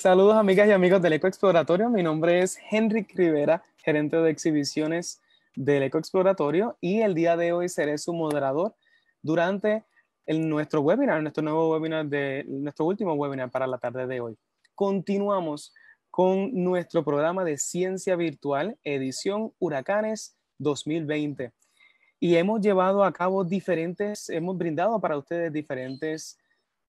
Saludos amigas y amigos del Ecoexploratorio. Mi nombre es Henry Rivera, gerente de exhibiciones del Ecoexploratorio y el día de hoy seré su moderador durante nuestro webinar, nuestro nuevo webinar de nuestro último webinar para la tarde de hoy. Continuamos con nuestro programa de ciencia virtual edición Huracanes 2020 y hemos llevado a cabo diferentes, hemos brindado para ustedes diferentes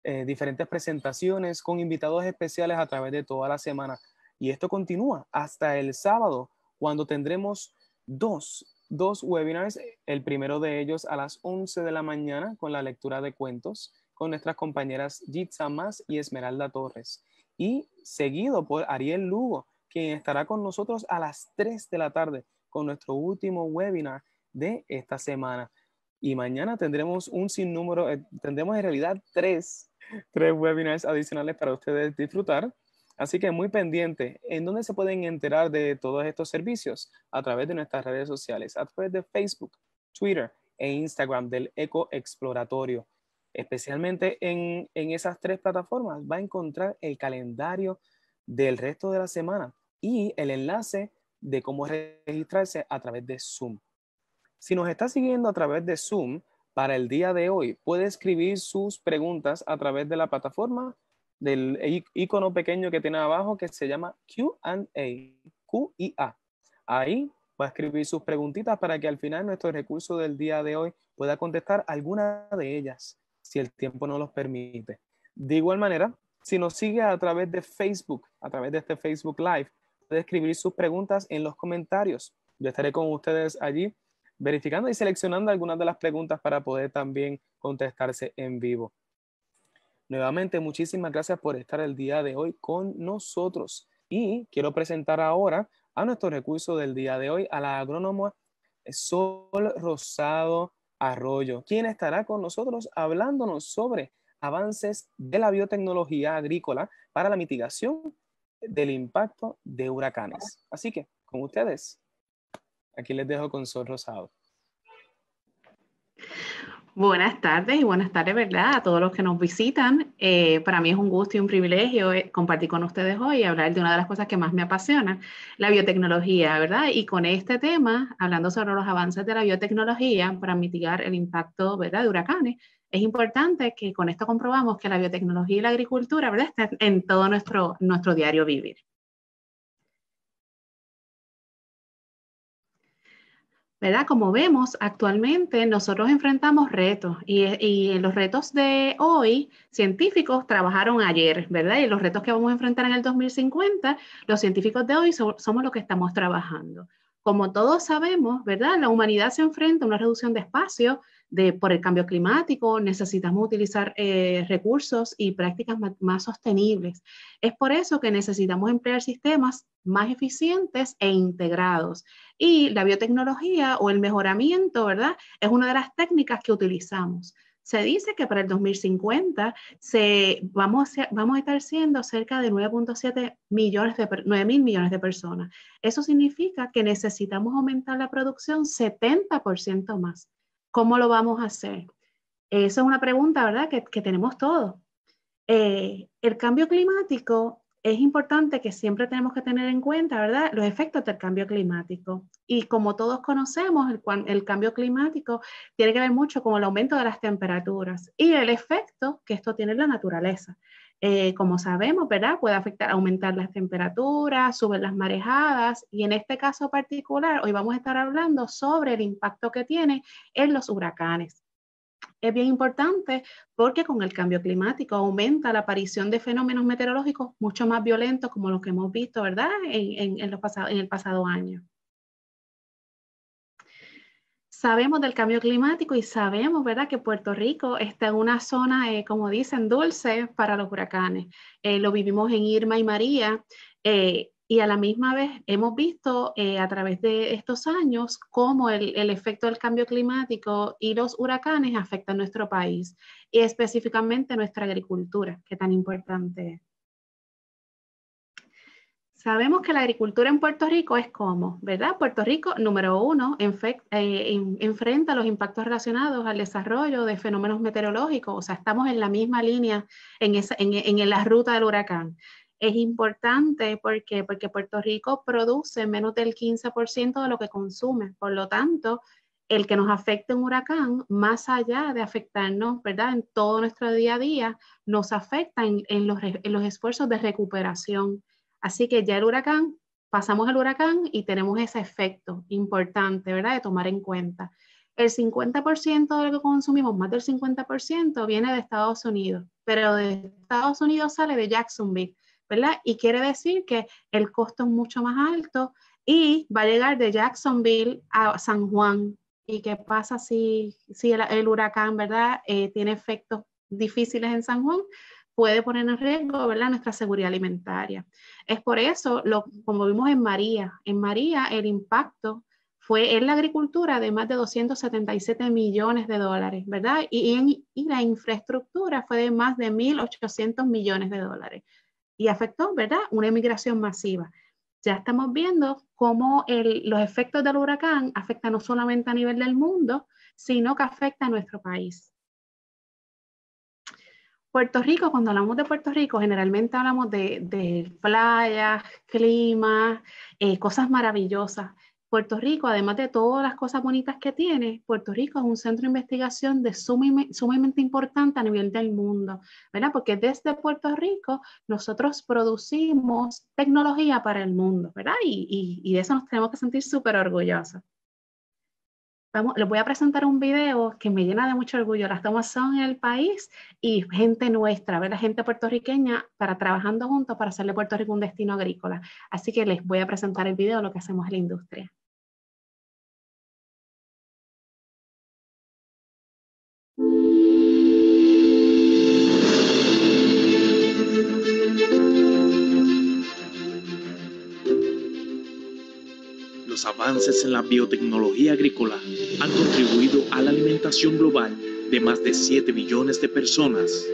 eh, diferentes presentaciones con invitados especiales a través de toda la semana. Y esto continúa hasta el sábado, cuando tendremos dos, dos webinars, el primero de ellos a las 11 de la mañana con la lectura de cuentos con nuestras compañeras Jitsa Más y Esmeralda Torres. Y seguido por Ariel Lugo, quien estará con nosotros a las 3 de la tarde con nuestro último webinar de esta semana. Y mañana tendremos un sinnúmero, eh, tendremos en realidad tres, tres webinars adicionales para ustedes disfrutar. Así que muy pendiente, ¿en dónde se pueden enterar de todos estos servicios? A través de nuestras redes sociales, a través de Facebook, Twitter e Instagram del Eco Exploratorio. Especialmente en, en esas tres plataformas va a encontrar el calendario del resto de la semana y el enlace de cómo registrarse a través de Zoom. Si nos está siguiendo a través de Zoom para el día de hoy, puede escribir sus preguntas a través de la plataforma del icono pequeño que tiene abajo que se llama Q&A, Q-I-A. Ahí va a escribir sus preguntitas para que al final nuestro recurso del día de hoy pueda contestar alguna de ellas, si el tiempo no los permite. De igual manera, si nos sigue a través de Facebook, a través de este Facebook Live, puede escribir sus preguntas en los comentarios. Yo estaré con ustedes allí verificando y seleccionando algunas de las preguntas para poder también contestarse en vivo. Nuevamente, muchísimas gracias por estar el día de hoy con nosotros. Y quiero presentar ahora a nuestro recurso del día de hoy, a la agrónoma Sol Rosado Arroyo, quien estará con nosotros hablándonos sobre avances de la biotecnología agrícola para la mitigación del impacto de huracanes. Así que, con ustedes, Aquí les dejo con Sol Rosado. Buenas tardes y buenas tardes, ¿verdad? A todos los que nos visitan. Eh, para mí es un gusto y un privilegio eh, compartir con ustedes hoy y hablar de una de las cosas que más me apasiona, la biotecnología, ¿verdad? Y con este tema, hablando sobre los avances de la biotecnología para mitigar el impacto, ¿verdad?, de huracanes, es importante que con esto comprobamos que la biotecnología y la agricultura, ¿verdad?, están en todo nuestro, nuestro diario vivir. ¿verdad? Como vemos actualmente, nosotros enfrentamos retos y, y, los retos de hoy, científicos trabajaron ayer, ¿verdad? Y los retos que vamos a enfrentar en el 2050, los científicos de hoy somos los que estamos trabajando. Como todos sabemos, ¿verdad? La humanidad se enfrenta a una reducción de espacio por el cambio climático, necesitamos utilizar eh, recursos y prácticas más, sostenibles. Es por eso que necesitamos emplear sistemas más eficientes e integrados. Y la biotecnología o el mejoramiento, ¿verdad? Es una de las técnicas que utilizamos. Se dice que para el 2050 se, vamos, a, vamos a estar siendo cerca de 9.7 millones de 9 mil millones de personas. Eso significa que necesitamos aumentar la producción 70% más. ¿Cómo lo vamos a hacer? Esa es una pregunta, ¿verdad?, que, tenemos todos. Eh, el cambio climático es importante que siempre tenemos que tener en cuenta, ¿verdad?, los efectos del cambio climático. Y como todos conocemos, el cambio climático tiene que ver mucho con el aumento de las temperaturas y el efecto que esto tiene en la naturaleza. Eh, como sabemos, ¿verdad? Puede afectar, aumentar las temperaturas, subir las marejadas y en este caso particular, hoy vamos a estar hablando sobre el impacto que tiene en los huracanes. Es bien importante porque con el cambio climático aumenta la aparición de fenómenos meteorológicos mucho más violentos como los que hemos visto, ¿verdad? en el pasado año sabemos del cambio climático y sabemos, ¿verdad?, que Puerto Rico está en una zona, eh, como dicen, dulce para los huracanes. Eh, lo vivimos en Irma y María. Eh, y a la misma vez hemos visto a través de estos años cómo el, el, efecto del cambio climático y los huracanes afectan nuestro país y específicamente nuestra agricultura, que tan importante es. Sabemos que la agricultura en Puerto Rico es como, ¿verdad? Puerto Rico, número uno, eh, enfrenta los impactos relacionados al desarrollo de fenómenos meteorológicos, o sea, estamos en la misma línea en, la ruta del huracán. Es importante porque, porque Puerto Rico produce menos del 15% de lo que consume, por lo tanto, el que nos afecte un huracán, más allá de afectarnos, ¿verdad? En todo nuestro día a día, nos afecta en los, esfuerzos de recuperación Así que ya el huracán, pasamos al huracán y tenemos ese efecto importante, ¿verdad? De tomar en cuenta. El 50% de lo que consumimos, más del 50%, viene de Estados Unidos, pero de Estados Unidos sale de Jacksonville, ¿verdad? Y quiere decir que el costo es mucho más alto y va a llegar de Jacksonville a San Juan. ¿Y qué pasa si, si el, huracán, ¿verdad? Eh, tiene efectos difíciles en San Juan? puede poner en riesgo ¿verdad? nuestra seguridad alimentaria. Es por eso, lo, como vimos en María, en María el impacto fue en la agricultura de más de 277 millones de dólares, ¿verdad? Y, en, la infraestructura fue de más de 1.800 millones de dólares. Y afectó, ¿verdad? Una emigración masiva. Ya estamos viendo cómo los efectos del huracán afectan no solamente a nivel del mundo, sino que afecta a nuestro país. Puerto Rico, cuando hablamos de Puerto Rico, generalmente hablamos de, playas, clima, eh, cosas maravillosas. Puerto Rico, además de todas las cosas bonitas que tiene, Puerto Rico es un centro de investigación de sumamente importante a nivel del mundo, ¿verdad? Porque desde Puerto Rico nosotros producimos tecnología para el mundo, ¿verdad? Y, y de eso nos tenemos que sentir súper orgullosos les voy a presentar un video que me llena de mucho orgullo. Las tomas son en el país y gente nuestra, la gente puertorriqueña, para trabajando juntos para hacerle Puerto Rico un destino agrícola. Así que les voy a presentar el video de lo que hacemos en la industria. avances en la biotecnología agrícola han contribuido a la alimentación global de más de 7 billones de personas.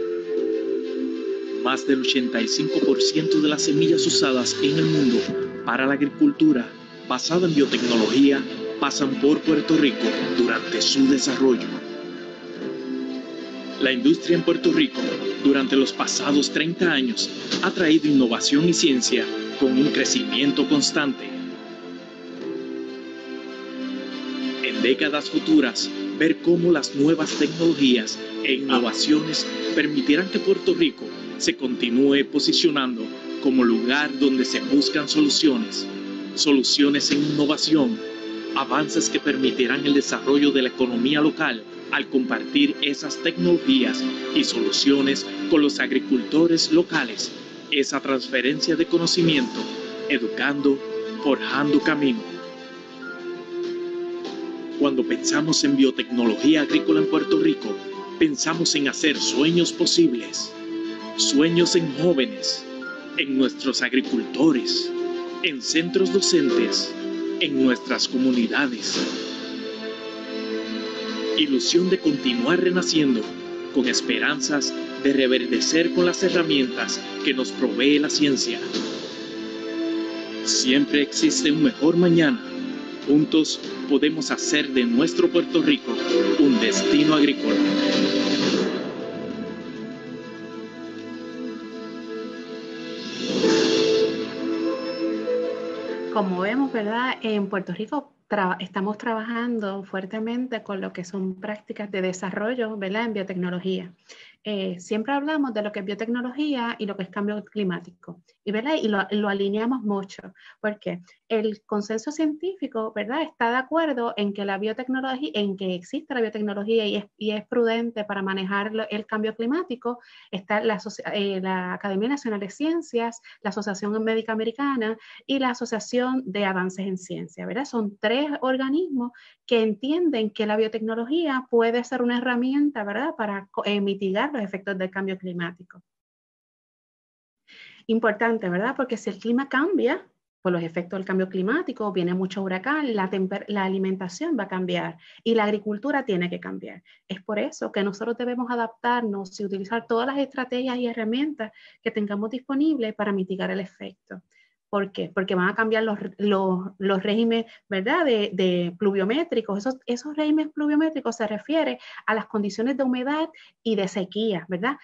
Más del 85% de las semillas usadas en el mundo para la agricultura basada en biotecnología pasan por Puerto Rico durante su desarrollo. La industria en Puerto Rico durante los pasados 30 años ha traído innovación y ciencia con un crecimiento constante. décadas futuras, ver cómo las nuevas tecnologías e innovaciones permitirán que Puerto Rico se continúe posicionando como lugar donde se buscan soluciones, soluciones en innovación, avances que permitirán el desarrollo de la economía local al compartir esas tecnologías y soluciones con los agricultores locales, esa transferencia de conocimiento, educando, forjando camino cuando pensamos en biotecnología agrícola en Puerto Rico, pensamos en hacer sueños posibles, sueños en jóvenes, en nuestros agricultores, en centros docentes, en nuestras comunidades. Ilusión de continuar renaciendo con esperanzas de reverdecer con las herramientas que nos provee la ciencia. Siempre existe un mejor mañana Juntos podemos hacer de nuestro Puerto Rico un destino agrícola. Como vemos, ¿verdad? En Puerto Rico estamos trabajando fuertemente con lo que son prácticas de desarrollo, ¿verdad? En biotecnología. Eh, siempre hablamos de lo que es biotecnología y lo que es cambio climático. Y, y lo, alineamos mucho. ¿Por qué? el consenso científico, ¿verdad? Está de acuerdo en que la biotecnología, en que existe la biotecnología y es, prudente para manejar el cambio climático. Está eh, la, Academia Nacional de Ciencias, la Asociación Médica Americana y la Asociación de Avances en Ciencia, ¿verdad? Son tres organismos que entienden que la biotecnología puede ser una herramienta, Para eh, mitigar los efectos del cambio climático importante, ¿verdad? Porque si el clima cambia, por los efectos del cambio climático, viene mucho huracán, la, alimentación va a cambiar y la agricultura tiene que cambiar. Es por eso que nosotros debemos adaptarnos y utilizar todas las estrategias y herramientas que tengamos disponibles para mitigar el efecto. ¿Por qué? Porque van a cambiar los, regímenes, ¿verdad? De, pluviométricos. Esos, esos regímenes pluviométricos se refieren a las condiciones de humedad y de sequía, ¿verdad?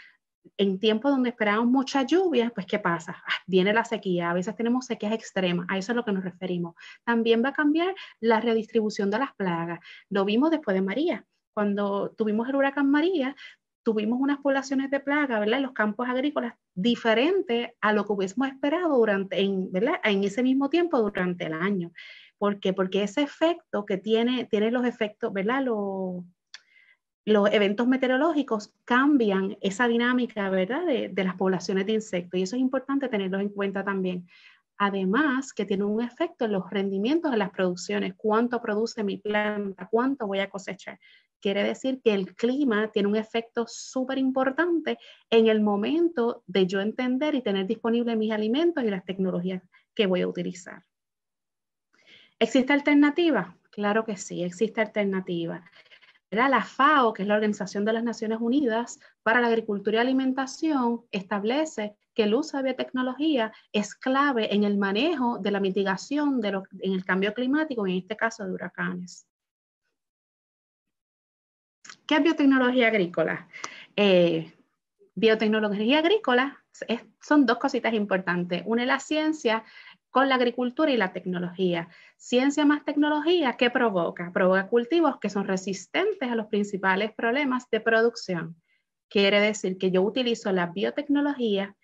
en tiempos donde esperamos mucha lluvia, pues ¿qué pasa? Ah, viene la sequía, a veces tenemos sequías extremas, a eso es lo que nos referimos. También va a cambiar la redistribución de las plagas. Lo vimos después de María. Cuando tuvimos el huracán María, tuvimos unas poblaciones de plagas, ¿verdad? En los campos agrícolas diferentes a lo que hubiésemos esperado durante, en, En ese mismo tiempo durante el año. ¿Por qué? Porque ese efecto que tiene, tiene los efectos, ¿verdad? los eventos meteorológicos cambian esa dinámica, ¿verdad?, de, las poblaciones de insectos. Y eso es importante tenerlo en cuenta también. Además, que tiene un efecto en los rendimientos de las producciones, cuánto produce mi planta, cuánto voy a cosechar. Quiere decir que el clima tiene un efecto súper importante en el momento de yo entender y tener disponible mis alimentos y las tecnologías que voy a utilizar. ¿Existe alternativa? Claro que sí, existe alternativa la FAO, que es la Organización de las Naciones Unidas para la Agricultura y Alimentación, establece que el uso de biotecnología es clave en el manejo de la mitigación de en el cambio climático, en este caso de huracanes. ¿Qué es biotecnología agrícola? Eh, biotecnología agrícola son dos cositas importantes. Una es la ciencia con la agricultura y la tecnología. Ciencia más tecnología, ¿qué provoca? Provoca cultivos que son resistentes a los principales problemas de producción. Quiere decir que yo utilizo la biotecnología,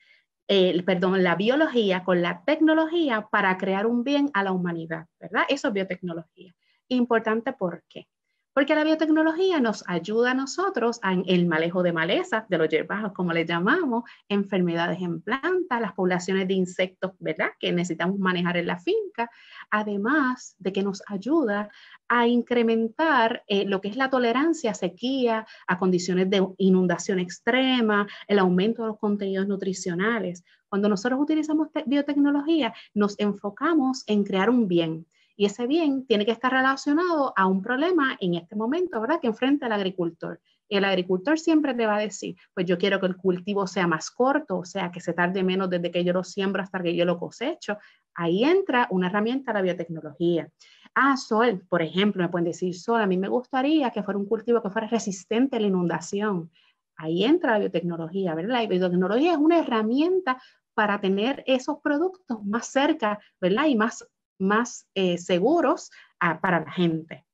eh, perdón, la biología con la tecnología para crear un bien a la humanidad, ¿verdad? Eso es biotecnología. Importante, ¿por qué? Porque la biotecnología nos ayuda a nosotros en el manejo de malezas, de los hierbajos como le llamamos, enfermedades en plantas, las poblaciones de insectos, ¿verdad?, que necesitamos manejar en la finca, además de que nos ayuda a incrementar eh, lo que es la tolerancia a sequía, a condiciones de inundación extrema, el aumento de los contenidos nutricionales. Cuando nosotros utilizamos biotecnología, nos enfocamos en crear un bien y ese bien tiene que estar relacionado a un problema en este momento, ¿verdad?, que enfrenta el agricultor. Y el agricultor siempre le va a decir, pues yo quiero que el cultivo sea más corto, o sea, que se tarde menos desde que yo lo siembro hasta que yo lo cosecho. Ahí entra una herramienta, la biotecnología. Ah, sol, por ejemplo, me pueden decir, sol, a mí me gustaría que fuera un cultivo que fuera resistente a la inundación. Ahí entra la biotecnología, ¿verdad? La biotecnología es una herramienta para tener esos productos más cerca, ¿verdad? Y más más eh, seguros ah, para la gente.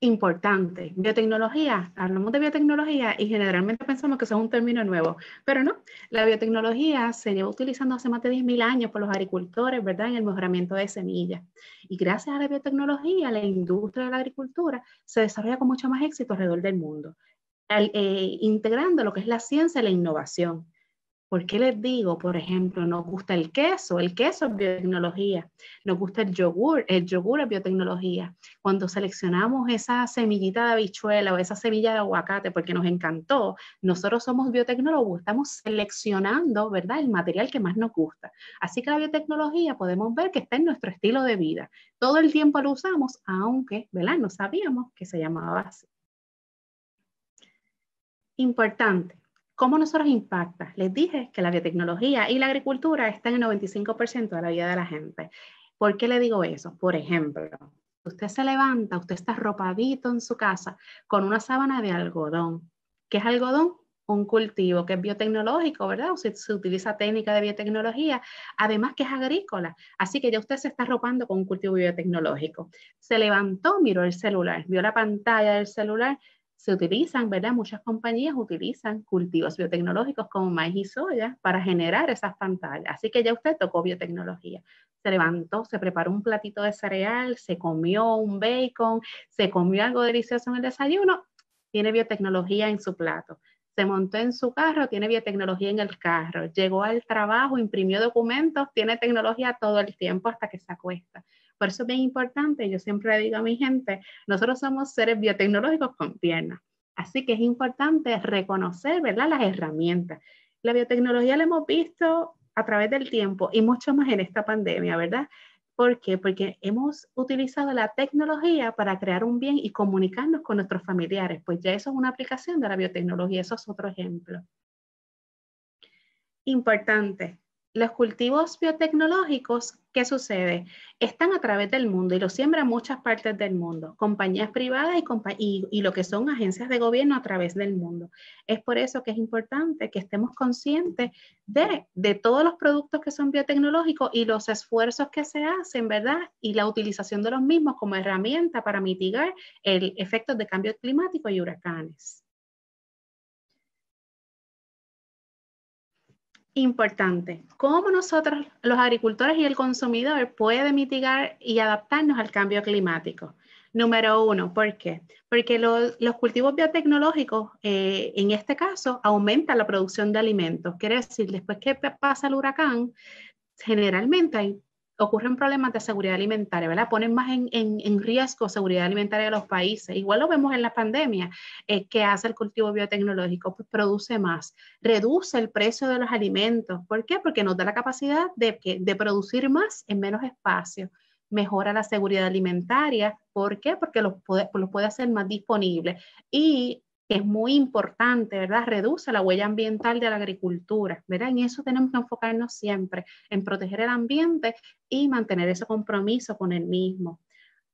Importante, biotecnología, hablamos de biotecnología y generalmente pensamos que eso es un término nuevo, pero no, la biotecnología se lleva utilizando hace más de 10.000 años por los agricultores, ¿verdad? En el mejoramiento de semillas. Y gracias a la biotecnología, la industria de la agricultura se desarrolla con mucho más éxito alrededor del mundo, eh, integrando lo que es la ciencia y la innovación. ¿Por qué les digo, por ejemplo, nos gusta el queso? El queso es biotecnología. Nos gusta el yogur, el yogur es biotecnología. Cuando seleccionamos esa semillita de habichuela o esa semilla de aguacate porque nos encantó, nosotros somos biotecnólogos, estamos seleccionando, ¿verdad?, el material que más nos gusta. Así que la biotecnología podemos ver que está en nuestro estilo de vida. Todo el tiempo lo usamos, aunque, ¿verdad?, no sabíamos que se llamaba así. Importante ¿Cómo nosotros impacta? Les dije que la biotecnología y la agricultura están en el 95% de la vida de la gente. ¿Por qué le digo eso? Por ejemplo, usted se levanta, usted está ropadito en su casa con una sábana de algodón. ¿Qué es algodón? Un cultivo que es biotecnológico, ¿verdad? Usted se utiliza técnica de biotecnología, además que es agrícola. Así que ya usted se está ropando con un cultivo biotecnológico. Se levantó, miró el celular, vio la pantalla del celular, se utilizan, ¿verdad? Muchas compañías utilizan cultivos biotecnológicos como maíz y soya para generar esas pantallas. Así que ya usted tocó biotecnología. Se levantó, se preparó un platito de cereal, se comió un bacon, se comió algo delicioso en el desayuno, tiene biotecnología en su plato. Se montó en su carro, tiene biotecnología en el carro. Llegó al trabajo, imprimió documentos, tiene tecnología todo el tiempo hasta que se acuesta. Por eso es bien importante, yo siempre digo a mi gente, nosotros somos seres biotecnológicos con piernas. Así que es importante reconocer, ¿verdad?, las herramientas. La biotecnología la hemos visto a través del tiempo y mucho más en esta pandemia, ¿verdad? ¿Por qué? Porque hemos utilizado la tecnología para crear un bien y comunicarnos con nuestros familiares. Pues ya eso es una aplicación de la biotecnología, eso es otro ejemplo. Importante, los cultivos biotecnológicos, ¿qué sucede? Están a través del mundo y los siembran muchas partes del mundo, compañías privadas y, lo que son agencias de gobierno a través del mundo. Es por eso que es importante que estemos conscientes de, de todos los productos que son biotecnológicos y los esfuerzos que se hacen, ¿verdad? Y la utilización de los mismos como herramienta para mitigar el efecto de cambio climático y huracanes. importante, cómo nosotros, los agricultores y el consumidor, puede mitigar y adaptarnos al cambio climático. Número uno, ¿por qué? Porque los cultivos biotecnológicos, eh, en este caso, aumentan la producción de alimentos. Quiere decir, después que pasa el huracán, generalmente hay ocurren problemas de seguridad alimentaria, ¿verdad? Ponen más en, en, en riesgo seguridad alimentaria de los países. Igual lo vemos en la pandemia, eh, que hace el cultivo biotecnológico, pues produce más, reduce el precio de los alimentos. ¿Por qué? Porque nos da la capacidad de, de producir más en menos espacio. Mejora la seguridad alimentaria. ¿Por qué? Porque los puede, los puede hacer más disponible. Y que es muy importante, ¿verdad? Reduce la huella ambiental de la agricultura, ¿verdad? En eso tenemos que enfocarnos siempre, en proteger el ambiente y mantener ese compromiso con el mismo.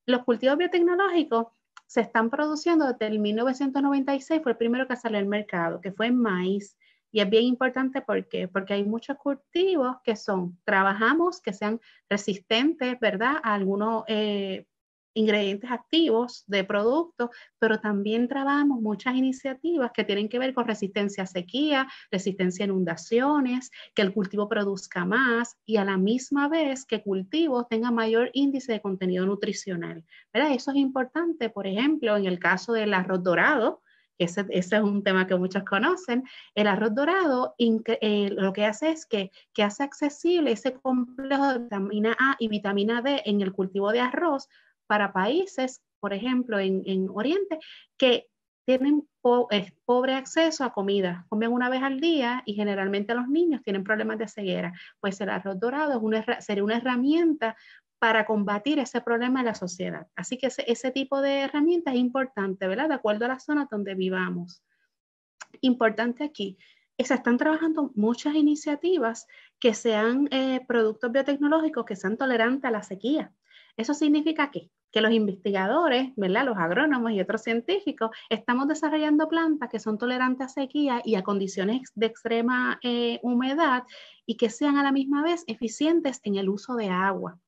Los cultivos biotecnológicos se están produciendo desde el 1996, fue el primero que salió al mercado, que fue en maíz. Y es bien importante porque, porque hay muchos cultivos que son, trabajamos que sean resistentes, ¿verdad? A algunos eh, ingredientes activos de productos, pero también trabajamos muchas iniciativas que tienen que ver con resistencia a sequía, resistencia a inundaciones, que el cultivo produzca más y a la misma vez que cultivos tenga mayor índice de contenido nutricional. ¿verdad? Eso es importante, por ejemplo, en el caso del arroz dorado, ese, ese, es un tema que muchos conocen, el arroz dorado eh, lo que hace es que, que, hace accesible ese complejo de vitamina A y vitamina D en el cultivo de arroz para países, por ejemplo, en, Oriente, que tienen pobre acceso a comida, comen una vez al día y generalmente los niños tienen problemas de ceguera. Pues el arroz dorado es una, sería una herramienta para combatir ese problema en la sociedad. Así que ese, tipo de herramienta es importante, ¿verdad? De acuerdo a la zona donde vivamos. Importante aquí, se están trabajando muchas iniciativas que sean eh, productos biotecnológicos que sean tolerantes a la sequía. Eso significa que, que los investigadores, los agrónomos y otros científicos, estamos desarrollando plantas que son tolerantes a sequía y a condiciones de extrema eh, humedad y que sean a la misma vez eficientes en el uso de agua.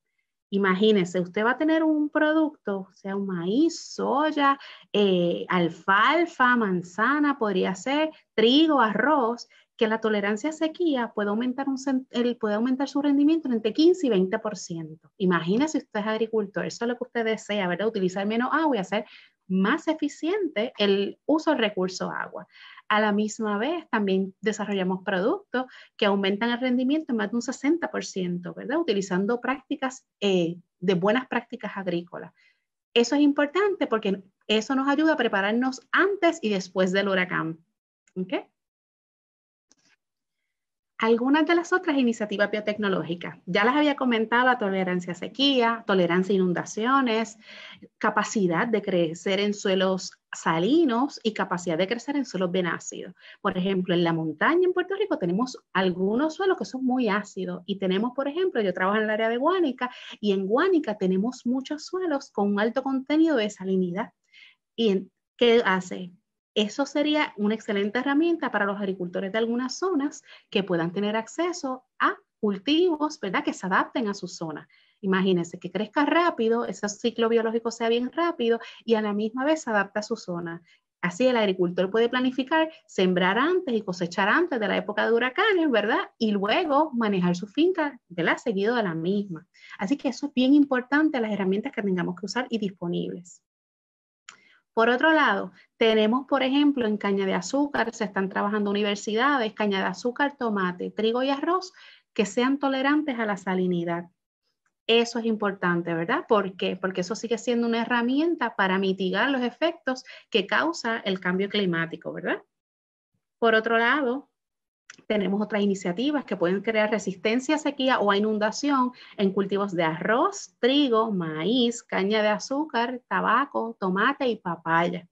Imagínese, usted va a tener un producto, sea un maíz, soya, eh, alfalfa, manzana, podría ser trigo, arroz, que la tolerancia a sequía puede aumentar, puede aumentar su rendimiento entre 15 y 20%. Imagínese usted es agricultor, eso es lo que usted desea, ¿verdad? Utilizar menos agua y hacer más eficiente el uso del recurso agua. A la misma vez, también desarrollamos productos que aumentan el rendimiento en más de un 60%, ¿verdad? Utilizando prácticas eh, de buenas prácticas agrícolas. Eso es importante porque eso nos ayuda a prepararnos antes y después del huracán. ¿Okay? algunas de las otras iniciativas biotecnológicas. Ya las había comentado, tolerancia a sequía, tolerancia a inundaciones, capacidad de crecer en suelos salinos y capacidad de crecer en suelos bien Por ejemplo, en la montaña en Puerto Rico tenemos algunos suelos que son muy ácidos y tenemos, por ejemplo, yo trabajo en el área de Guánica y en Guánica tenemos muchos suelos con un alto contenido de salinidad. ¿Y qué hace? Eso sería una excelente herramienta para los agricultores de algunas zonas que puedan tener acceso a cultivos, ¿verdad? Que se adapten a su zona. Imagínense que crezca rápido, ese ciclo biológico sea bien rápido y a la misma vez se adapta a su zona. Así el agricultor puede planificar, sembrar antes y cosechar antes de la época de huracanes, ¿verdad? Y luego manejar su finca, de la Seguido de la misma. Así que eso es bien importante, las herramientas que tengamos que usar y disponibles. Por otro lado, tenemos, por ejemplo, en caña de azúcar, se están trabajando universidades, caña de azúcar, tomate, trigo y arroz, que sean tolerantes a la salinidad. Eso es importante, ¿verdad? ¿Por qué? Porque eso sigue siendo una herramienta para mitigar los efectos que causa el cambio climático, ¿verdad? Por otro lado, tenemos otras iniciativas que pueden crear resistencia a sequía o a inundación en cultivos de arroz, trigo, maíz, caña de azúcar, tabaco, tomate y papaya.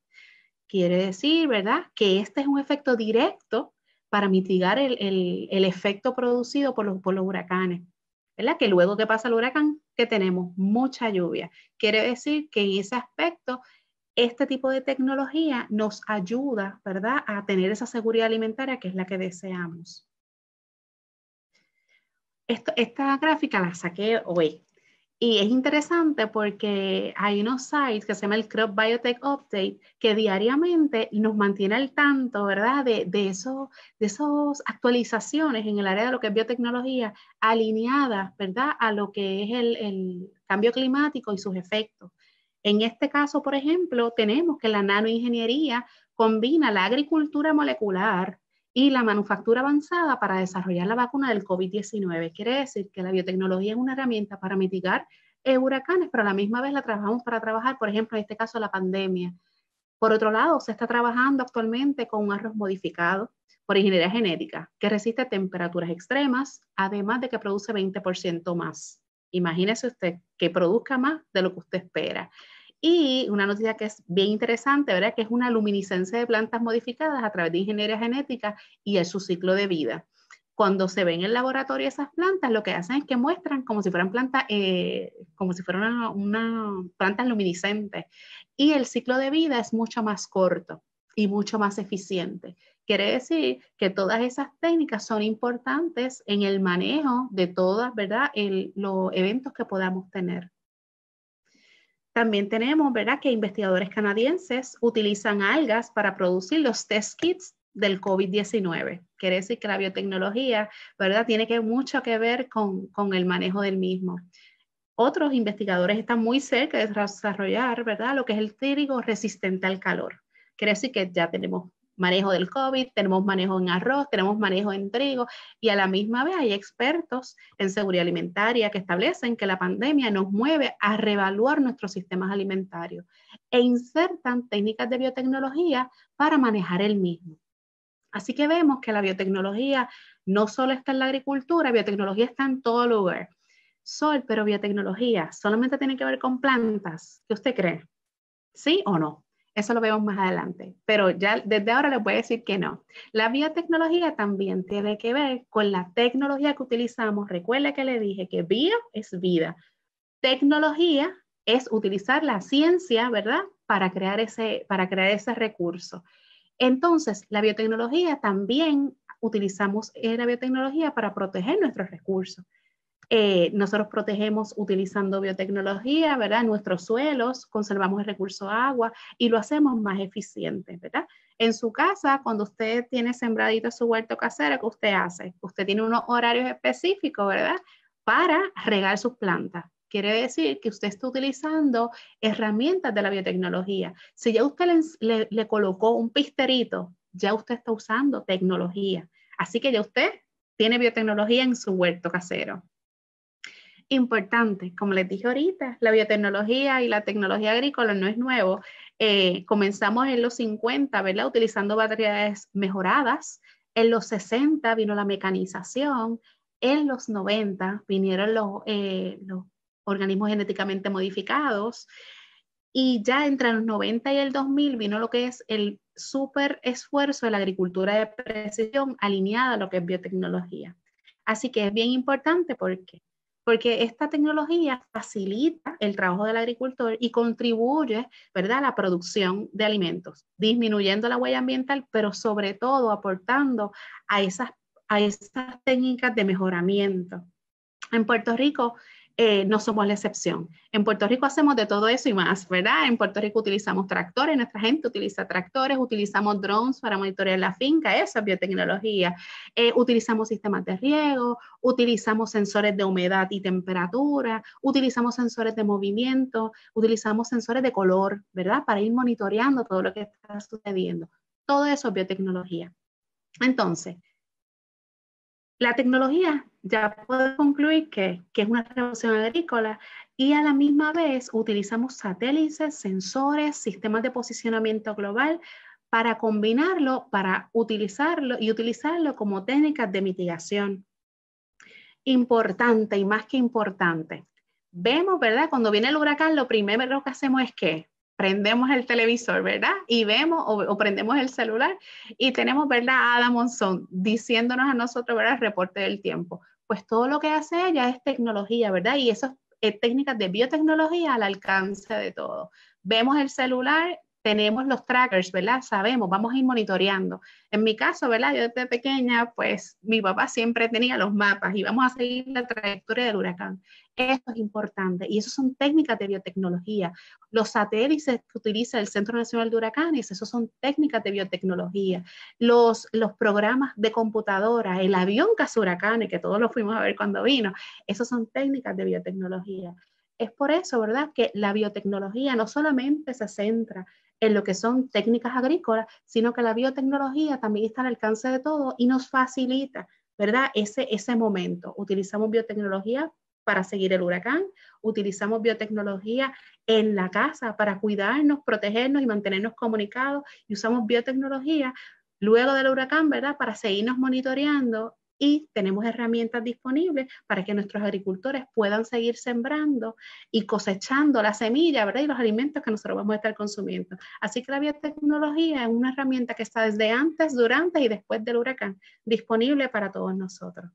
Quiere decir, ¿verdad?, que este es un efecto directo para mitigar el, efecto producido por los, por los huracanes. ¿verdad? Que luego que pasa el huracán, que tenemos mucha lluvia. Quiere decir que en ese aspecto este tipo de tecnología nos ayuda, ¿verdad?, a tener esa seguridad alimentaria que es la que deseamos. esta gráfica la saqué hoy y es interesante porque hay unos sites que se llama el Crop Biotech Update que diariamente nos mantiene al tanto, ¿verdad?, de, de esas de esos actualizaciones en el área de lo que es biotecnología alineadas, ¿verdad?, a lo que es el cambio climático y sus efectos. En este caso, por ejemplo, tenemos que la nanoingeniería combina la agricultura molecular y la manufactura avanzada para desarrollar la vacuna del COVID-19. Quiere decir que la biotecnología es una herramienta para mitigar eh, huracanes, pero a la misma vez la trabajamos para trabajar, por ejemplo, en este caso, la pandemia. Por otro lado, se está trabajando actualmente con un arroz modificado por ingeniería genética, que resiste temperaturas extremas, además de que produce 20% más. Imagínese usted que produzca más de lo que usted espera. Y una noticia que es bien interesante, ¿verdad? Que es una luminiscencia de plantas modificadas a través de ingeniería genética y es su ciclo de vida. Cuando se ven en el laboratorio esas plantas, lo que hacen es que muestran como si fueran plantas, eh, como si fueran una, planta luminiscente Y el ciclo de vida es mucho más corto y mucho más eficiente. Quiere decir que todas esas técnicas son importantes en el manejo de todas, ¿verdad? El, los eventos que podamos tener. También tenemos, ¿verdad?, que investigadores canadienses utilizan algas para producir los test kits del COVID-19. Quiere decir que la biotecnología, ¿verdad?, tiene que mucho que ver con, con el manejo del mismo. Otros investigadores están muy cerca de desarrollar, ¿verdad?, lo que es el trigo resistente al calor. Quiere decir que ya tenemos manejo del COVID, tenemos manejo en arroz, tenemos manejo en trigo y a la misma vez hay expertos en seguridad alimentaria que establecen que la pandemia nos mueve a reevaluar nuestros sistemas alimentarios e insertan técnicas de biotecnología para manejar el mismo. Así que vemos que la biotecnología no solo está en la agricultura, biotecnología está en todo lugar. Sol, pero biotecnología solamente tiene que ver con plantas. ¿Qué usted cree? ¿Sí o no? Eso lo vemos más adelante, pero ya desde ahora les voy a decir que no. La biotecnología también tiene que ver con la tecnología que utilizamos. Recuerda que le dije que bio es vida. Tecnología es utilizar la ciencia, ¿verdad? Para crear ese, para crear ese recurso. Entonces, la biotecnología también utilizamos eh, la biotecnología para proteger nuestros recursos. Eh, nosotros protegemos utilizando biotecnología, ¿verdad? Nuestros suelos, conservamos el recurso agua y lo hacemos más eficiente, ¿verdad? En su casa, cuando usted tiene sembradito su huerto casero, ¿qué usted hace? Usted tiene unos horarios específicos, ¿verdad? Para regar sus plantas. Quiere decir que usted está utilizando herramientas de la biotecnología. Si ya usted le colocó un pisterito, ya usted está usando tecnología. Así que ya usted tiene biotecnología en su huerto casero importante. Como les dije ahorita, la biotecnología y la tecnología agrícola no es nuevo. Eh, comenzamos en los 50, ¿verdad? Utilizando baterías mejoradas. En los 60 vino la mecanización. En los 90 vinieron eh, los, organismos genéticamente modificados. Y ya entre los 90 y el 2000 vino lo que es el súper esfuerzo de la agricultura de precisión alineada a lo que es biotecnología. Así que es bien importante porque porque esta tecnología facilita el trabajo del agricultor y contribuye ¿verdad? a la producción de alimentos, disminuyendo la huella ambiental, pero sobre todo aportando a esas, a esas técnicas de mejoramiento. En Puerto Rico, eh, no somos la excepción. En Puerto Rico hacemos de todo eso y más, ¿verdad? En Puerto Rico utilizamos tractores, nuestra gente utiliza tractores, utilizamos drones para monitorear la finca, eso es biotecnología. Eh, utilizamos sistemas de riego, utilizamos sensores de humedad y temperatura, utilizamos sensores de movimiento, utilizamos sensores de color, ¿verdad? Para ir monitoreando todo lo que está sucediendo. Todo eso es biotecnología. Entonces, la tecnología ya puede concluir que, que, es una revolución agrícola y a la misma vez utilizamos satélites, sensores, sistemas de posicionamiento global para combinarlo, para utilizarlo y utilizarlo como técnicas de mitigación. Importante y más que importante. Vemos, ¿verdad? Cuando viene el huracán, lo primero que hacemos es que prendemos el televisor, ¿verdad? Y vemos o, prendemos el celular y tenemos, ¿verdad? A Monzón diciéndonos a nosotros, ¿verdad? El reporte del tiempo. Pues todo lo que hace ella es tecnología, ¿verdad? Y eso es eh, técnicas de biotecnología al alcance de todo. Vemos el celular tenemos los trackers, ¿verdad? Sabemos, vamos a ir monitoreando. En mi caso, ¿verdad? Yo desde pequeña, pues mi papá siempre tenía los mapas y vamos a seguir la trayectoria del huracán. Esto es importante y eso son técnicas de biotecnología. Los satélites que utiliza el Centro Nacional de Huracanes, eso son técnicas de biotecnología. Los, los programas de computadora, el avión huracanes, que todos lo fuimos a ver cuando vino, eso son técnicas de biotecnología. Es por eso, ¿verdad?, que la biotecnología no solamente se centra en lo que son técnicas agrícolas, sino que la biotecnología también está al alcance de todo y nos facilita, ¿verdad?, ese, ese momento. Utilizamos biotecnología para seguir el huracán, utilizamos biotecnología en la casa para cuidarnos, protegernos y mantenernos comunicados y usamos biotecnología luego del huracán, ¿verdad? Para seguirnos monitoreando y tenemos herramientas disponibles para que nuestros agricultores puedan seguir sembrando y cosechando la semilla ¿verdad? y los alimentos que nosotros vamos a estar consumiendo. Así que la biotecnología es una herramienta que está desde antes, durante y después del huracán disponible para todos nosotros.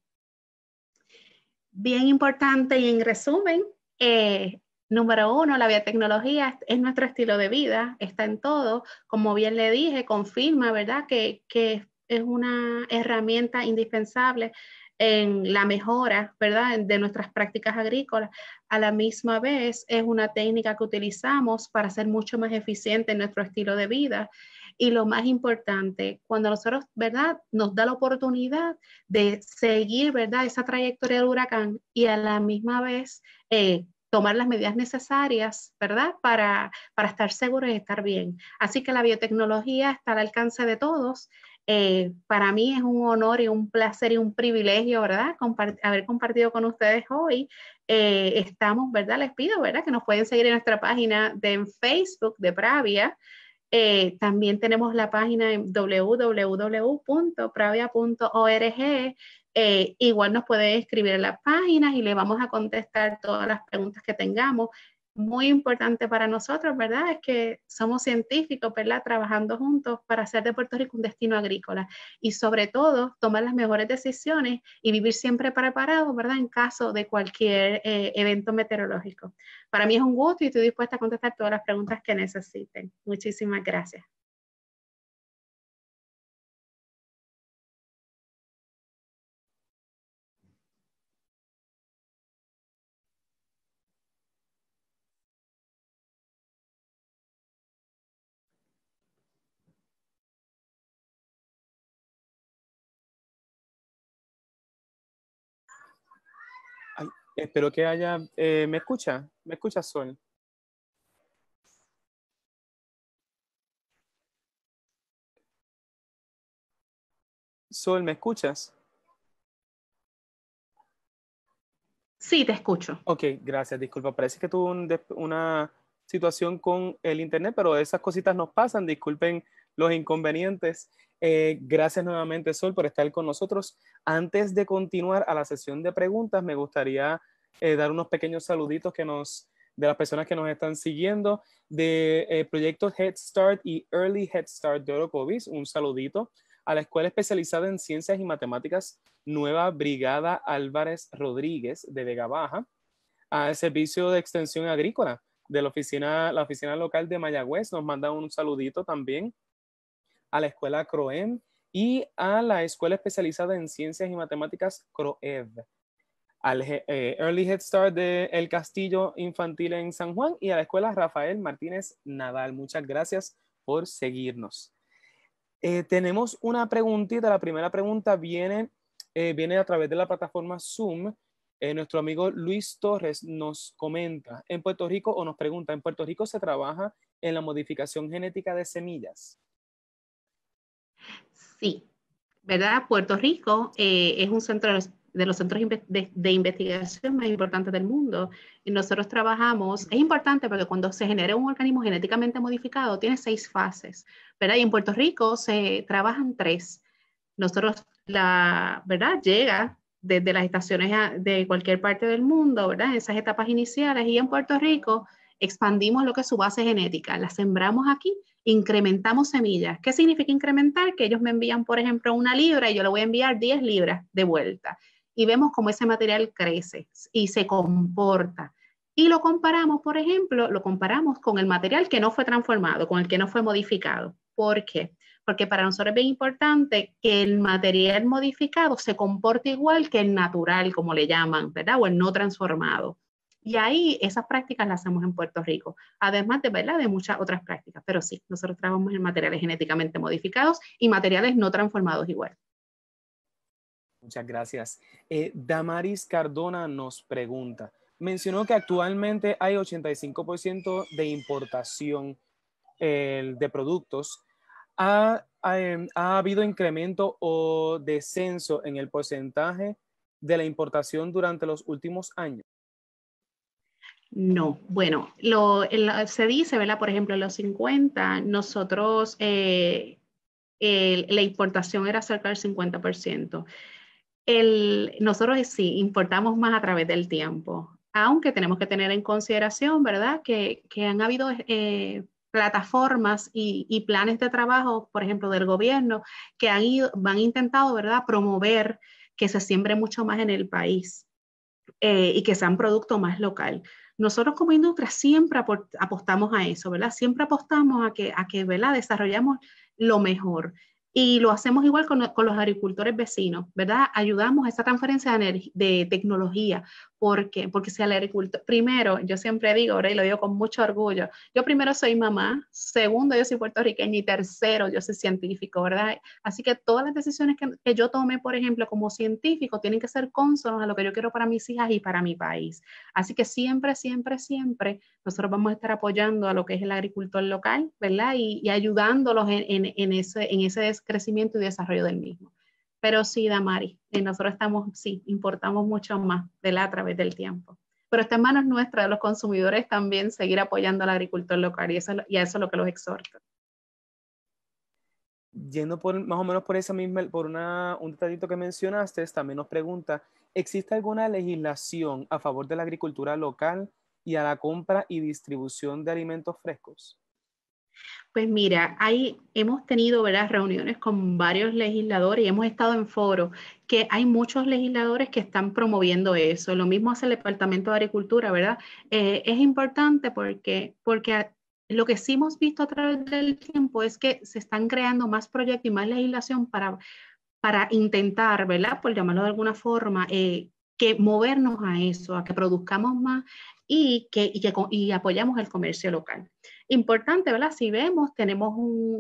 Bien importante y en resumen, eh, Número uno, la biotecnología es nuestro estilo de vida, está en todo. Como bien le dije, confirma, ¿verdad?, que, que es una herramienta indispensable en la mejora, ¿verdad?, de nuestras prácticas agrícolas. A la misma vez, es una técnica que utilizamos para ser mucho más eficiente en nuestro estilo de vida. Y lo más importante, cuando nosotros, ¿verdad?, nos da la oportunidad de seguir, ¿verdad?, esa trayectoria del huracán y a la misma vez eh, tomar las medidas necesarias, ¿verdad?, para, para estar seguros y estar bien. Así que la biotecnología está al alcance de todos eh, para mí es un honor y un placer y un privilegio, ¿verdad? haber compartido con ustedes hoy. Eh, estamos, ¿verdad? Les pido, ¿verdad? Que nos pueden seguir en nuestra página de Facebook de Pravia. Eh, también tenemos la página en www.pravia.org. igual nos pueden escribir en las páginas y le vamos a contestar todas las preguntas que tengamos muy importante para nosotros, ¿verdad? Es que somos científicos, ¿verdad? Trabajando juntos para hacer de Puerto Rico un destino agrícola y sobre todo tomar las mejores decisiones y vivir siempre preparados, ¿verdad? En caso de cualquier eh, evento meteorológico. Para mí es un gusto y estoy dispuesta a contestar todas las preguntas que necesiten. Muchísimas gracias. Espero que haya. Eh, ¿Me escucha? ¿Me escuchas, Sol? Sol, ¿me escuchas? Sí, te escucho. Ok, gracias. Disculpa, parece que tuve una situación con el internet, pero esas cositas nos pasan. Disculpen los inconvenientes. Eh, gracias nuevamente, Sol, por estar con nosotros. Antes de continuar a la sesión de preguntas, me gustaría eh, dar unos pequeños saluditos que nos, de las personas que nos están siguiendo de eh, proyectos Head Start y Early Head Start de Orocovis. Un saludito a la Escuela Especializada en Ciencias y Matemáticas Nueva Brigada Álvarez Rodríguez de Vega Baja, al Servicio de Extensión Agrícola de la oficina, la oficina local de Mayagüez. Nos manda un saludito también a la escuela CROEM y a la escuela especializada en ciencias y matemáticas CROEV, al eh, Early Head Start de Castillo Infantil en San Juan y a la escuela Rafael Martínez Nadal. Muchas gracias por seguirnos. Eh, tenemos una preguntita. La primera pregunta viene, eh, viene a través de la plataforma Zoom. nuestro amigo Luis Torres nos comenta en Puerto Rico o nos pregunta, ¿en Puerto Rico se trabaja en la modificación genética de semillas? Sí, ¿verdad? Puerto Rico eh, es un centro de los centros de, investigación más importantes del mundo. Y nosotros trabajamos, es importante porque cuando se genera un organismo genéticamente modificado, tiene seis fases, ¿verdad? Y en Puerto Rico se trabajan tres. Nosotros, la, ¿verdad? Llega desde las estaciones de cualquier parte del mundo, ¿verdad? En esas etapas iniciales. Y en Puerto Rico expandimos lo que es su base genética, la sembramos aquí, incrementamos semillas. ¿Qué significa incrementar? Que ellos me envían, por ejemplo, una libra y yo le voy a enviar 10 libras de vuelta. Y vemos cómo ese material crece y se comporta. Y lo comparamos, por ejemplo, lo comparamos con el material que no fue transformado, con el que no fue modificado. ¿Por qué? Porque para nosotros es bien importante que el material modificado se comporte igual que el natural, como le llaman, ¿verdad? O el no transformado. Y ahí esas prácticas las hacemos en Puerto Rico, además de, de muchas otras prácticas, pero sí, nosotros trabajamos en materiales genéticamente modificados y materiales no transformados igual. Muchas gracias. Eh, Damaris Cardona nos pregunta, mencionó que actualmente hay 85% de importación eh, de productos. Em, ha habido incremento o descenso en el porcentaje de la importación durante los últimos años? No, bueno, eh, se dice, ¿verdad? Por ejemplo, en los 50, nosotros, eh, la importación era cerca del 50%. El, nosotros sí, importamos más a través del tiempo, aunque tenemos que tener en consideración, ¿verdad? Que, han habido eh, plataformas y, planes de trabajo, por ejemplo, del gobierno, que han, ido, intentado, ¿verdad?, promover que se siembre mucho más en el país y que un producto más local. Nosotros como industria siempre apostamos a eso, ¿verdad? Siempre apostamos a que, a que ¿verdad? Desarrollamos lo mejor. Y lo hacemos igual con, con, los agricultores vecinos, ¿verdad? Ayudamos a esa transferencia de, tecnología. ¿Por Porque si el agricultor, primero, yo siempre digo, ahora y lo digo con mucho orgullo, yo primero soy mamá, segundo, yo soy puertorriqueña y tercero, yo soy científico, ¿verdad? Así que todas las decisiones que, que yo tome, por ejemplo, como científico, tienen que ser cónsulas a lo que yo quiero para mis hijas y para mi país. Así que siempre, siempre, siempre, nosotros vamos a estar apoyando a lo que es el agricultor local, ¿verdad? Y, ayudándolos en, en, ese, en ese crecimiento y desarrollo del mismo. Pero sí, Damari, nosotros estamos, sí, importamos mucho más de la a través del tiempo. Pero está en manos nuestras, de los consumidores, también seguir apoyando al agricultor local y, eso, a eso es lo que los exhorto. Yendo por, más o menos por esa misma, por una, un detallito que mencionaste, también nos pregunta, ¿existe alguna legislación a favor de la agricultura local y a la compra y distribución de alimentos frescos? Pues mira, ahí hemos tenido ¿verdad? reuniones con varios legisladores y hemos estado en foros que hay muchos legisladores que están promoviendo eso. Lo mismo hace el Departamento de Agricultura, ¿verdad? Eh, es importante porque, porque lo que sí hemos visto a través del tiempo es que se están creando más proyectos y más legislación para, intentar, ¿verdad? Por llamarlo de alguna forma, eh, que movernos a eso, a que produzcamos más y que, y apoyamos el comercio local importante, ¿verdad? Si vemos, tenemos,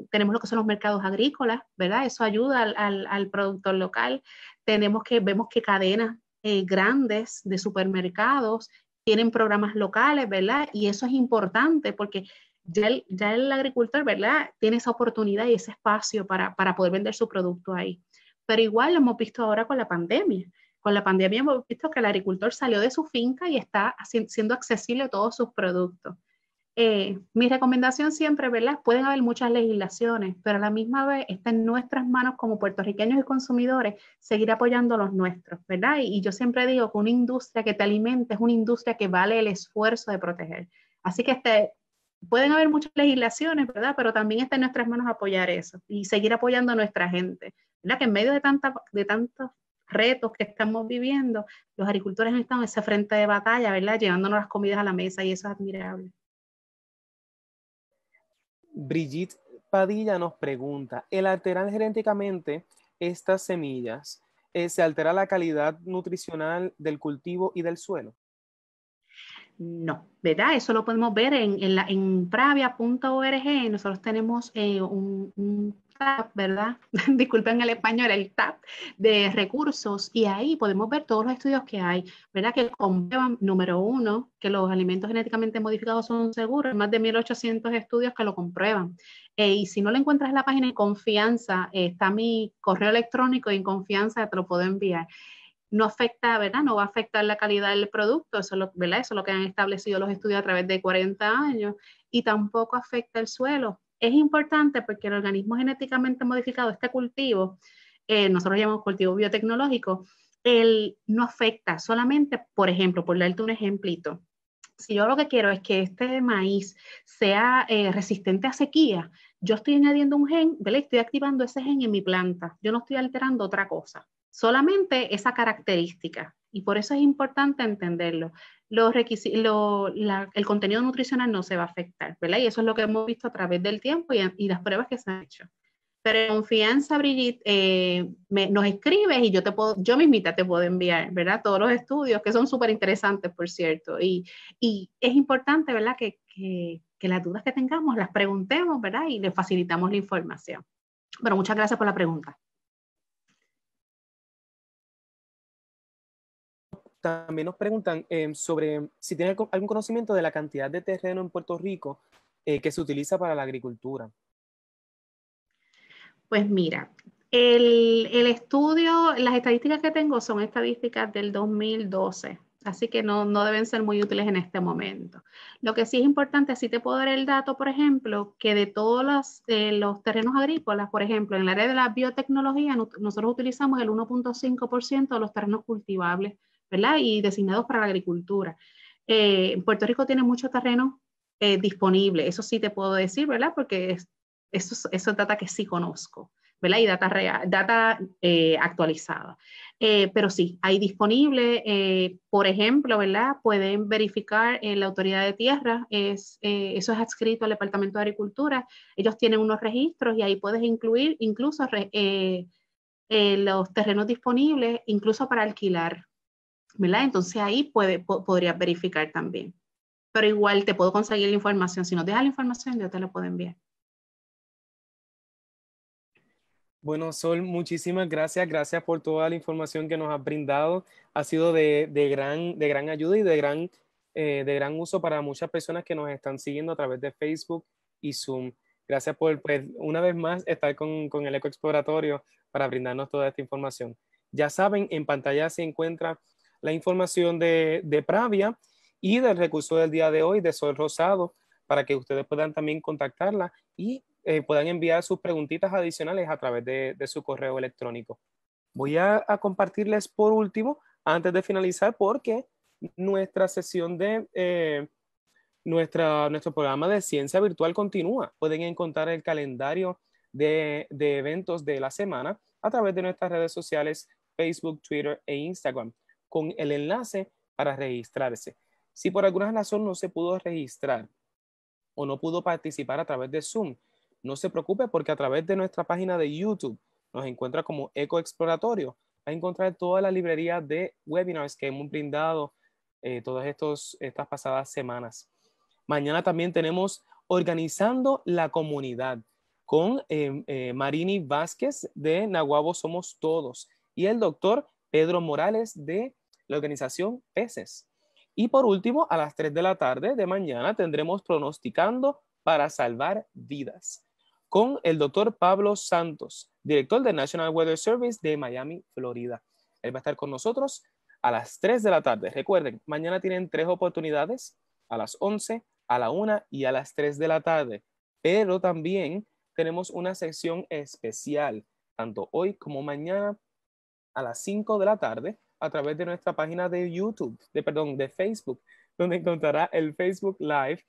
tenemos lo que son los mercados agrícolas, ¿verdad? Eso ayuda al, productor local. Tenemos que, vemos que cadenas eh, grandes de supermercados tienen programas locales, ¿verdad? Y eso es importante porque ya el, agricultor, ¿verdad? Tiene esa oportunidad y ese espacio para, para poder vender su producto ahí. Pero igual lo hemos visto ahora con la pandemia con la pandemia hemos visto que el agricultor salió de su finca y está siendo accesible a todos sus productos. Eh, mi recomendación siempre, ¿verdad? Pueden haber muchas legislaciones, pero a la misma vez está en nuestras manos como puertorriqueños y consumidores seguir apoyando los nuestros, ¿verdad? Y, yo siempre digo que una industria que te alimenta es una industria que vale el esfuerzo de proteger. Así que este, pueden haber muchas legislaciones, ¿verdad? Pero también está en nuestras manos apoyar eso y seguir apoyando a nuestra gente, ¿verdad? Que en medio de, tantos retos que estamos viviendo, los agricultores no están en ese frente de batalla, ¿verdad? Llevándonos las comidas a la mesa y eso es admirable. Brigitte Padilla nos pregunta, ¿el alterar genéticamente estas semillas eh, se altera la calidad nutricional del cultivo y del suelo? No, ¿verdad? Eso lo podemos ver en, pravia.org. Nosotros tenemos eh, un ¿verdad? Disculpen el español, el tab de recursos y ahí podemos ver todos los estudios que hay, ¿verdad? Que comprueban, número uno, que los alimentos genéticamente modificados son seguros, más de 1.800 estudios que lo comprueban. Eh, y si no lo encuentras en la página en confianza, eh, está mi correo electrónico y en confianza te lo puedo enviar no afecta, ¿verdad? No va a afectar la calidad del producto, eso lo, ¿verdad? Eso es lo que han establecido los estudios a través de 40 años, y tampoco afecta el suelo, es importante porque el organismo genéticamente modificado, este cultivo, eh, nosotros llamamos cultivo biotecnológico, él no afecta solamente, por ejemplo, por darte un ejemplito, si yo lo que quiero es que este maíz sea eh, resistente a sequía, yo estoy añadiendo un gen, estoy activando ese gen en mi planta, yo no estoy alterando otra cosa solamente esa característica. Y por eso es importante entenderlo. Los requisitos, el contenido nutricional no se va a afectar, ¿verdad? Y eso es lo que hemos visto a través del tiempo y, las pruebas que se han hecho. Pero confianza, Brigitte, eh, nos escribes y yo te puedo, yo mismita te puedo enviar, ¿verdad? Todos los estudios que son súper interesantes, por cierto. Y, es importante, ¿verdad? Que, las dudas que tengamos las preguntemos, ¿verdad? Y le facilitamos la información. Pero muchas gracias por la pregunta. También nos preguntan em, sobre si tienen algún conocimiento de la cantidad de terreno en Puerto Rico eh, que se utiliza para la agricultura. Pues mira, el, estudio, las estadísticas que tengo son estadísticas del 2012, así que no, deben ser muy útiles en este momento. Lo que sí es importante, sí te puedo dar el dato, por ejemplo, que de todos los, eh, terrenos agrícolas, por ejemplo, en el área de la biotecnología, nosotros utilizamos el 1.5% de los terrenos cultivables y designados para la agricultura. Eh, Puerto Rico tiene mucho terreno disponibles, eh, disponible, eso sí te puedo decir, ¿verdad? Porque eso, es data que sí conozco, ¿verdad? Y data, real, data eh, actualizada. pero sí, hay disponible, por ejemplo, ¿verdad? Pueden verificar en la autoridad de tierra, eso es adscrito al Departamento de Agricultura, ellos tienen unos registros y ahí puedes incluir incluso los terrenos disponibles, incluso para alquilar, entonces ahí puede, podrías verificar también. Pero igual te puedo conseguir la información. Si nos dejas la información, yo te la puedo enviar. Bueno, Sol, muchísimas gracias. Gracias por toda la información que nos has brindado. Ha sido de, gran, de gran ayuda y eh, de gran, uso para muchas personas que nos están siguiendo a través de Facebook y Zoom. Gracias por, pues, una vez más, estar con, con el Eco Exploratorio para brindarnos toda esta información. Ya saben, en pantalla se encuentra la información de, de Pravia y del recurso del día de hoy de Sol Rosado para que ustedes puedan también contactarla y eh, puedan enviar sus preguntitas adicionales a través de, su correo electrónico. Voy a, compartirles por último, antes de finalizar, porque nuestra sesión de eh, nuestra, nuestro programa de ciencia virtual continúa. Pueden encontrar el calendario de, de eventos de la semana a través de nuestras redes sociales, Facebook, Twitter e Instagram con el enlace para registrarse. Si por alguna razón no se pudo registrar o no pudo participar a través de Zoom, no se preocupe porque a través de nuestra página de YouTube nos encuentra como Eco Exploratorio. Va a encontrar toda la librería de webinars que hemos brindado eh, todas estos, estas pasadas semanas. Mañana también tenemos Organizando la Comunidad con em, eh, Marini Vázquez de Nahuabo Somos Todos y el doctor Pedro Morales de la organización peces. Y por último, a las 3 de la tarde de mañana tendremos pronosticando para salvar vidas con el doctor Pablo Santos, director del National Weather Service de Miami, Florida. Él va a estar con nosotros a las 3 de la tarde. Recuerden, mañana tienen tres oportunidades, a las 11, a la 1 y a las 3 de la tarde. Pero también tenemos una sección especial, tanto hoy como mañana a las 5 de la tarde, a través de nuestra página de YouTube, de perdón, de Facebook, donde encontrará el Facebook Live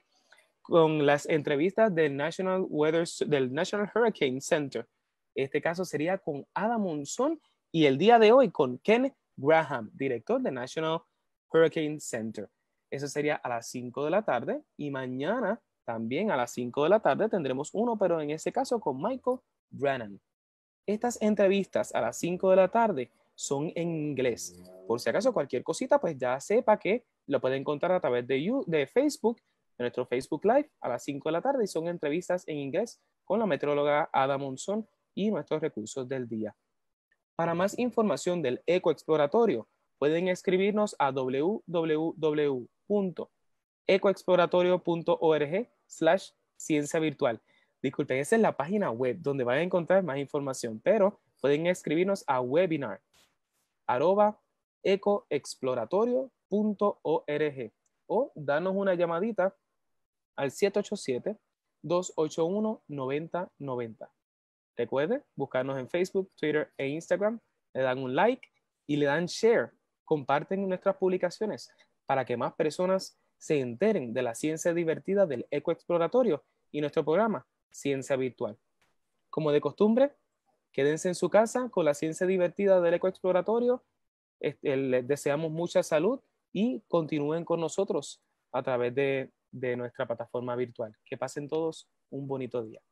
con las entrevistas del National Weather del National Hurricane Center. Este caso sería con Adam Monzón y el día de hoy con Ken Graham, director del National Hurricane Center. Eso sería a las 5 de la tarde y mañana también a las 5 de la tarde tendremos uno, pero en este caso con Michael Brennan. Estas entrevistas a las 5 de la tarde son en inglés. Por si acaso cualquier cosita, pues ya sepa que lo pueden encontrar a través de, de Facebook, de nuestro Facebook Live a las 5 de la tarde y son entrevistas en inglés con la meteoróloga Ada Monzón y nuestros recursos del día. Para más información del Ecoexploratorio, pueden escribirnos a www.ecoexploratorio.org slash ciencia virtual. Disculpen, esa es la página web donde van a encontrar más información, pero pueden escribirnos a webinar arroba ecoexploratorio.org o danos una llamadita al 787-281-9090. Recuerde buscarnos en Facebook, Twitter e Instagram, le dan un like y le dan share. Comparten nuestras publicaciones para que más personas se enteren de la ciencia divertida del ecoexploratorio y nuestro programa Ciencia Virtual. Como de costumbre, Quédense en su casa con la ciencia divertida del ecoexploratorio. Les deseamos mucha salud y continúen con nosotros a través de, de nuestra plataforma virtual. Que pasen todos un bonito día.